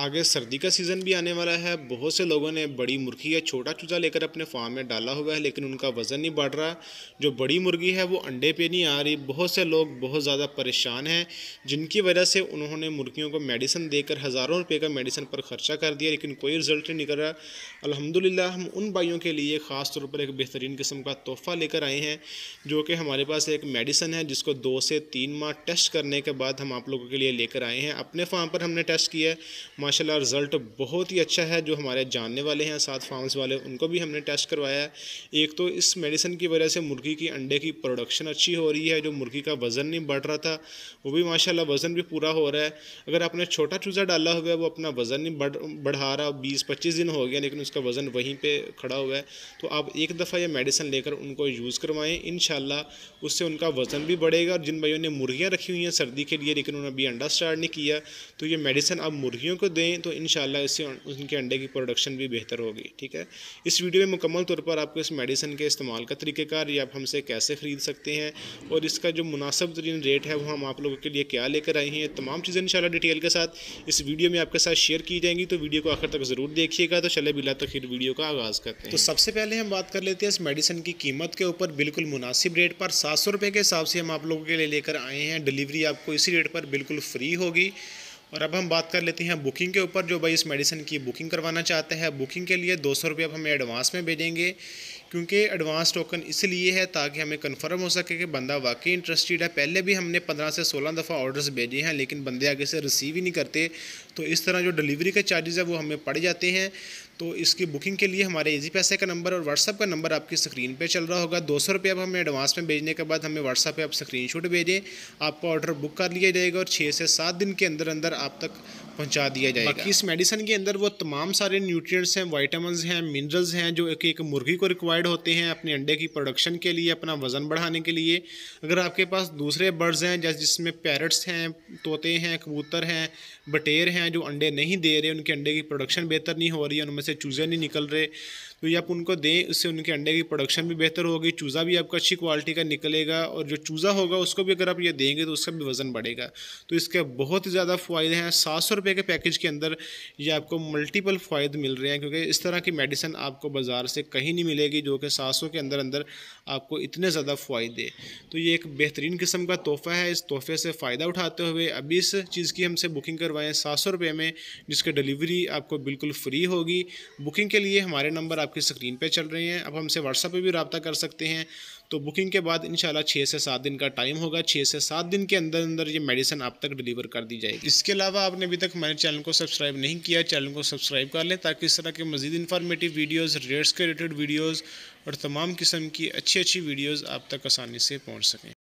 आगे सर्दी का सीज़न भी आने वाला है बहुत से लोगों ने बड़ी मुर्गी या छोटा चूज़ा लेकर अपने फार्म में डाला हुआ है लेकिन उनका वज़न नहीं बढ़ रहा जो बड़ी मुर्गी है वो अंडे पे नहीं आ रही बहुत से लोग बहुत ज़्यादा परेशान हैं जिनकी वजह से उन्होंने मुर्गियों को मेडिसिन देकर हज़ारों रुपये का मेडिसिन पर खर्चा कर दिया लेकिन कोई रिजल्ट नहीं निकल रहा अलहमदिल्ला हम उन भाइयों के लिए ख़ास तौर पर एक बेहतरीन किस्म का तोहफ़ा लेकर आए हैं जो कि हमारे पास एक मेडिसन है जिसको दो से तीन माह टेस्ट करने के बाद हम आप लोगों के लिए लेकर आए हैं अपने फार्म पर हमने टेस्ट किया है माशा रिज़ल्ट बहुत ही अच्छा है जो हमारे जानने वाले हैं साथ फार्म्स वाले उनको भी हमने टेस्ट करवाया है एक तो इस मेडिसिन की वजह से मुर्गी की अंडे की प्रोडक्शन अच्छी हो रही है जो मुर्गी का वज़न नहीं बढ़ रहा था वो भी माशाला वज़न भी पूरा हो रहा है अगर आपने छोटा चूज़ा डाला हुआ है वो अपना वज़न नहीं बढ़ बढ़ा रहा बीस पच्चीस दिन हो गया लेकिन उसका वज़न वहीं पर खड़ा हुआ है तो आप एक दफ़ा यह मेडिसिन लेकर उनको यूज़ करवाएँ इन उससे उनका वज़न भी बढ़ेगा और जिन भाइयों ने मुर्गियाँ रखी हुई हैं सर्दी के लिए लेकिन उन्होंने अभी अंडा स्टार्ट नहीं किया तो ये मेडिसिन आप मुर्गियों को दें तो इन इससे उनके अंडे की प्रोडक्शन भी बेहतर होगी ठीक है इस वीडियो में मुकम्मल तौर पर आपको इस मेडिसिन के इस्तेमाल का तरीक़ेकार या आप हमसे कैसे ख़रीद सकते हैं और इसका जो मुनासब तरीन रेट है वो हम आप लोगों के लिए क्या लेकर आई हैं तमाम चीज़ें शाला डिटेल के साथ इस वीडियो में आपके साथ शेयर की जाएंगी तो वीडियो को आखिर तक ज़रूर देखिएगा तो चले बिला फिर वीडियो का आगाज़ करते हैं तो सबसे पहले हम बात कर लेते हैं इस मेडिसिन की कीमत के ऊपर बिल्कुल मुनासिब रेट पर सात सौ रुपये के हिसाब से हम आप लोगों के लिए लेकर आए हैं डिलीवरी आपको इसी रेट पर बिल्कुल फ्री होगी और अब हम बात कर लेते हैं बुकिंग के ऊपर जो भाई इस मेडिसिन की बुकिंग करवाना चाहते हैं बुकिंग के लिए दो सौ रुपये अब हमें एडवांस में भेजेंगे क्योंकि एडवांस टोकन इसलिए है ताकि हमें कंफर्म हो सके कि बंदा वाकई इंटरेस्टेड है पहले भी हमने पंद्रह से सोलह दफ़ा ऑर्डर्स भेजे हैं लेकिन बंदे आगे से रिसीव ही नहीं करते तो इस तरह जो डिलीवरी के चार्जेज़ है वो हमें पड़ जाते हैं तो इसकी बुकिंग के लिए हमारे इजी पैसे का नंबर और व्हाट्सअप का नंबर आपकी स्क्रीन पे चल रहा होगा दो सौ रुपये आप हमें एडवांस में भेजने के बाद हमें व्हाट्सअप पे आप स्क्रीनशॉट भेजें आपका ऑर्डर बुक कर लिया जाएगा और छः से सात दिन के अंदर अंदर आप तक पहुंचा दिया जाएगा बाकी इस मेडिसिन के अंदर वो तमाम सारे न्यूट्रिएंट्स हैं वाइटामिन हैं मिनरल्स हैं जो एक एक मुर्गी को रिक्वायर्ड होते हैं अपने अंडे की प्रोडक्शन के लिए अपना वज़न बढ़ाने के लिए अगर आपके पास दूसरे बर्ड्स हैं जैसे जिसमें पैरट्स हैं तोते हैं कबूतर हैं बटेर हैं जो अंडे नहीं दे रहे उनके अंडे की प्रोडक्शन बेहतर नहीं हो रही है उनमें से से चूज़े नहीं निकल रहे तो ये आप उनको दें उससे उनके अंडे की प्रोडक्शन भी बेहतर होगी चूज़ा भी आपका अच्छी क्वालिटी का निकलेगा और जो चूज़ा होगा उसको भी अगर आप ये देंगे तो उसका भी वज़न बढ़ेगा तो इसके बहुत ज़्यादा फ़ायदे हैं सात सौ रुपये के पैकेज के अंदर ये आपको मल्टीपल फ़ायदे मिल रहे हैं क्योंकि इस तरह की मेडिसिन आपको बाज़ार से कहीं नहीं मिलेगी जो कि सात सौ के अंदर अंदर आपको इतने ज़्यादा फ़ायदे तो ये एक बेहतरीन किस्म का तोहफ़ा है इस तोहफे से फ़ायदा उठाते हुए अभी इस चीज़ की हमसे बुकिंग करवाएं सात सौ रुपये में जिसकी डिलीवरी आपको बिल्कुल फ्री होगी बुकिंग के लिए हमारे नंबर आपकी स्क्रीन पर चल रहे हैं अब हमसे व्हाट्सएप पर भी रबता कर सकते हैं तो बुकिंग के बाद इंशाल्लाह छः से सात दिन का टाइम होगा छः से सात दिन के अंदर अंदर ये मेडिसिन आप तक डिलीवर कर दी जाएगी इसके अलावा आपने अभी तक हमारे चैनल को सब्सक्राइब नहीं किया चैनल को सब्सक्राइब कर लें ताकि इस तरह के मजीद इन्फॉर्मेटिव वीडियोज़ रेट्स के रिलेटेड वीडियोज़ और तमाम किस्म की अच्छी अच्छी वीडियोज़ आप तक आसानी से पहुँच सकें